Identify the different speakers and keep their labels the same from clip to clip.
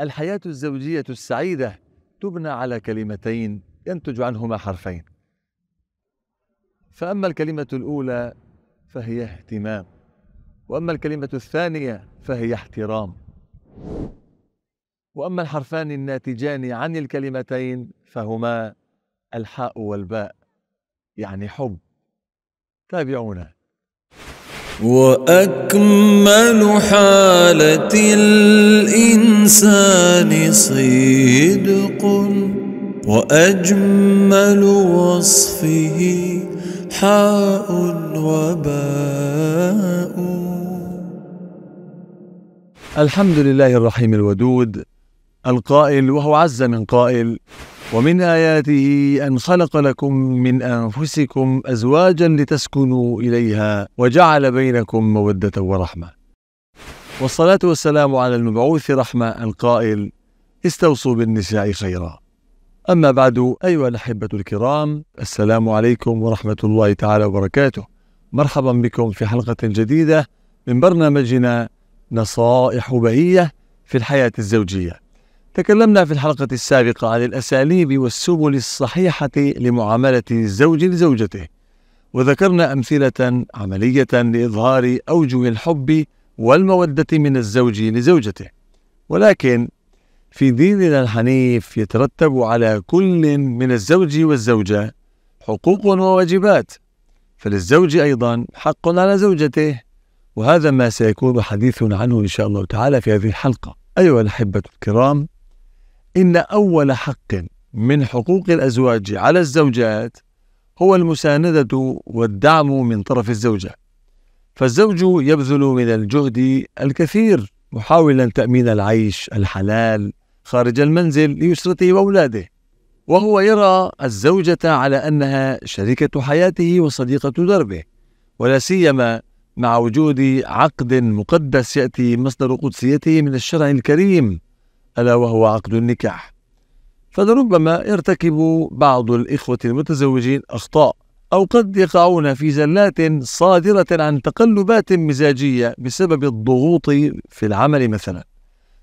Speaker 1: الحياة الزوجية السعيدة تبنى على كلمتين ينتج عنهما حرفين فأما الكلمة الأولى فهي اهتمام وأما الكلمة الثانية فهي احترام وأما الحرفان الناتجان عن الكلمتين فهما الحاء والباء يعني حب تابعونا وأكمل حالة الإنسان الإنسان صدق وأجمل وصفه حاء وباء الحمد لله الرحيم الودود القائل وهو عز من قائل ومن آياته أن خلق لكم من أنفسكم أزواجا لتسكنوا إليها وجعل بينكم مودة ورحمة والصلاة والسلام على المبعوث رحمة القائل استوصوا بالنساء خيرا أما بعد أيها الأحبة الكرام السلام عليكم ورحمة الله تعالى وبركاته مرحبا بكم في حلقة جديدة من برنامجنا نصائح بهية في الحياة الزوجية تكلمنا في الحلقة السابقة عن الأساليب والسبل الصحيحة لمعاملة الزوج لزوجته وذكرنا أمثلة عملية لإظهار أوجه الحب والمودة من الزوج لزوجته ولكن في ديننا الحنيف يترتب على كل من الزوج والزوجة حقوق وواجبات فللزوج أيضا حق على زوجته وهذا ما سيكون حديث عنه إن شاء الله تعالى في هذه الحلقة أيها الأحبة الكرام إن أول حق من حقوق الأزواج على الزوجات هو المساندة والدعم من طرف الزوجة فالزوج يبذل من الجهد الكثير محاولا تأمين العيش الحلال خارج المنزل لأسرته وأولاده وهو يرى الزوجة على أنها شريكة حياته وصديقة دربه ولا سيما مع وجود عقد مقدس يأتي مصدر قدسيته من الشرع الكريم ألا وهو عقد النكاح فلربما يرتكب بعض الإخوة المتزوجين أخطاء أو قد يقعون في زلات صادرة عن تقلبات مزاجية بسبب الضغوط في العمل مثلا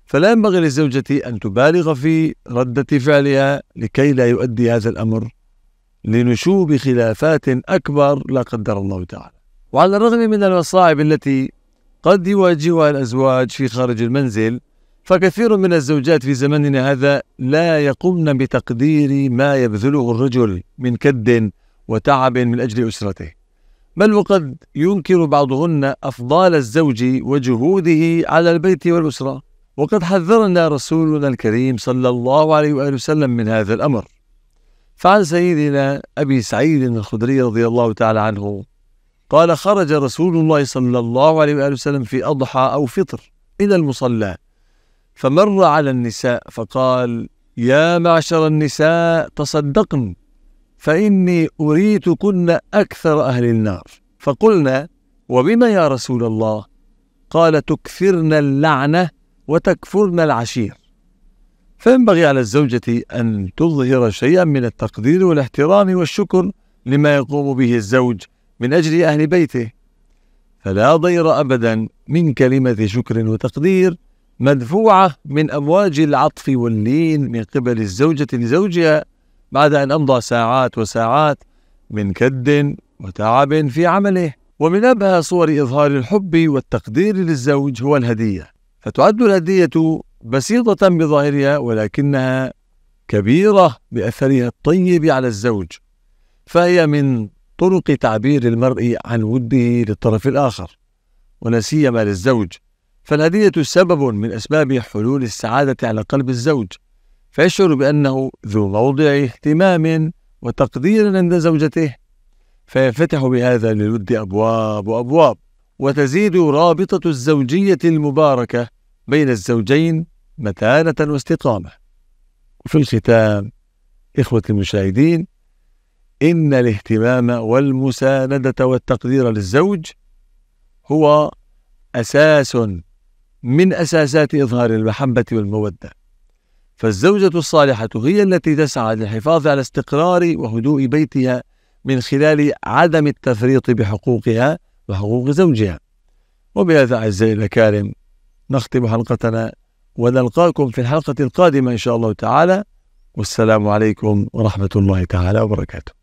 Speaker 1: فلا ينبغي للزوجة أن تبالغ في ردة فعلها لكي لا يؤدي هذا الأمر لنشوب خلافات أكبر لا قدر الله تعالى وعلى الرغم من المصاعب التي قد يواجهها الأزواج في خارج المنزل فكثير من الزوجات في زمننا هذا لا يقمن بتقدير ما يبذله الرجل من كد وتعب من أجل أسرته بل وقد ينكر بعضهن أفضال الزوج وجهوده على البيت والأسرة وقد حذرنا رسولنا الكريم صلى الله عليه وآله وسلم من هذا الأمر فعن سيدنا أبي سعيد الخدري رضي الله تعالى عنه قال خرج رسول الله صلى الله عليه وآله وسلم في أضحى أو فطر إلى المصلى فمر على النساء فقال يا معشر النساء تصدقن فإني أريتكن أكثر أهل النار فقلنا وبما يا رسول الله قال تكثرن اللعنة وتكفرن العشير فينبغي على الزوجة أن تظهر شيئا من التقدير والاحترام والشكر لما يقوم به الزوج من أجل أهل بيته فلا ضير أبدا من كلمة شكر وتقدير مدفوعة من أمواج العطف واللين من قبل الزوجة لزوجها بعد أن أمضى ساعات وساعات من كد وتعب في عمله ومن أبهى صور إظهار الحب والتقدير للزوج هو الهدية فتعد الهدية بسيطة بظاهرها ولكنها كبيرة بأثرها الطيب على الزوج فهي من طرق تعبير المرء عن وده للطرف الآخر ولا سيما للزوج فالهدية سبب من أسباب حلول السعادة على قلب الزوج فيشعر بأنه ذو موضع اهتمام وتقدير عند زوجته فينفتح بهذا للود أبواب وأبواب وتزيد رابطة الزوجية المباركة بين الزوجين متانة واستقامة وفي الختام إخوة المشاهدين إن الاهتمام والمساندة والتقدير للزوج هو أساس من أساسات إظهار المحبة والمودة فالزوجة الصالحة هي التي تسعى للحفاظ على استقرار وهدوء بيتها من خلال عدم التفريط بحقوقها وحقوق زوجها وبهذا أعزائي الأكارم نختم حلقتنا ونلقاكم في الحلقة القادمة إن شاء الله تعالى والسلام عليكم ورحمة الله تعالى وبركاته